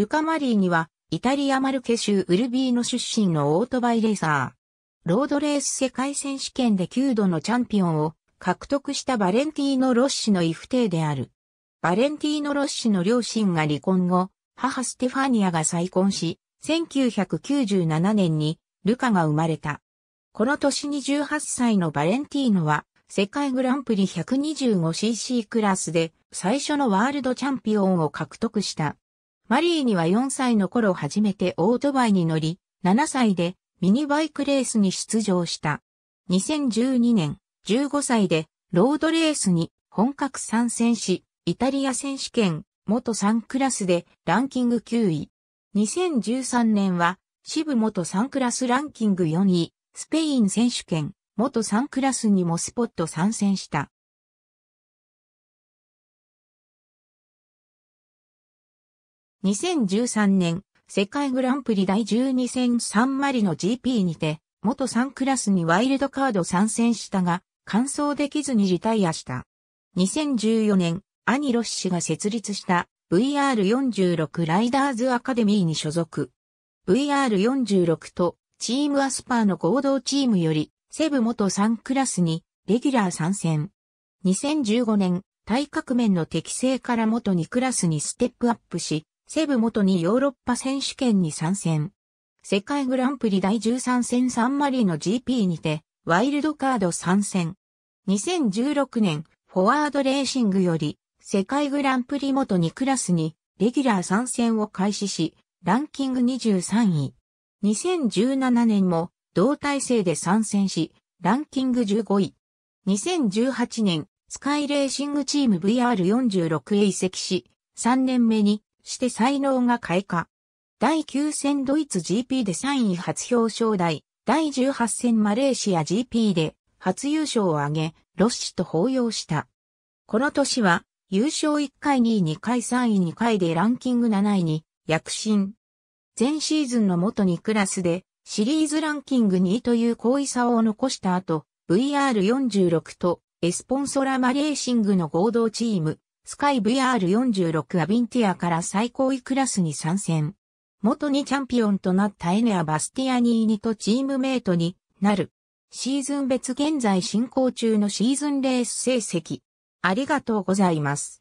ルカ・マリーニは、イタリア・マルケ州ウルビーノ出身のオートバイレーサー。ロードレース世界選手権で9度のチャンピオンを獲得したバレンティーノ・ロッシの異不定である。バレンティーノ・ロッシの両親が離婚後、母ステファニアが再婚し、1997年にルカが生まれた。この年に18歳のバレンティーノは、世界グランプリ 125cc クラスで最初のワールドチャンピオンを獲得した。マリーには4歳の頃初めてオートバイに乗り、7歳でミニバイクレースに出場した。2012年、15歳でロードレースに本格参戦し、イタリア選手権元3クラスでランキング9位。2013年は支部元3クラスランキング4位、スペイン選手権元3クラスにもスポット参戦した。2013年、世界グランプリ第12戦サンマリの GP にて、元3クラスにワイルドカード参戦したが、完走できずにリタイアした。2014年、アニロッシが設立した VR46 ライダーズアカデミーに所属。VR46 とチームアスパーの合同チームより、セブ元3クラスにレギュラー参戦。2015年、体格面の適正から元2クラスにステップアップし、セブ元にヨーロッパ選手権に参戦。世界グランプリ第13戦サンマリーの GP にて、ワイルドカード参戦。2016年、フォワードレーシングより、世界グランプリ元にクラスに、レギュラー参戦を開始し、ランキング23位。2017年も、同体制で参戦し、ランキング15位。2018年、スカイレーシングチーム VR46 へ移籍し、3年目にして才能が開花。第9戦ドイツ GP で3位初表彰台、第18戦マレーシア GP で初優勝を挙げ、ロッシと抱擁した。この年は、優勝1回2位2回3位2回でランキング7位に躍進。前シーズンの元にクラスでシリーズランキング2位という好位差を残した後、VR46 とエスポンソラマレーシングの合同チームスカイ VR46 アビンティアから最高位クラスに参戦。元にチャンピオンとなったエネア・バスティアニーニとチームメイトになる。シーズン別現在進行中のシーズンレース成績。ありがとうございます。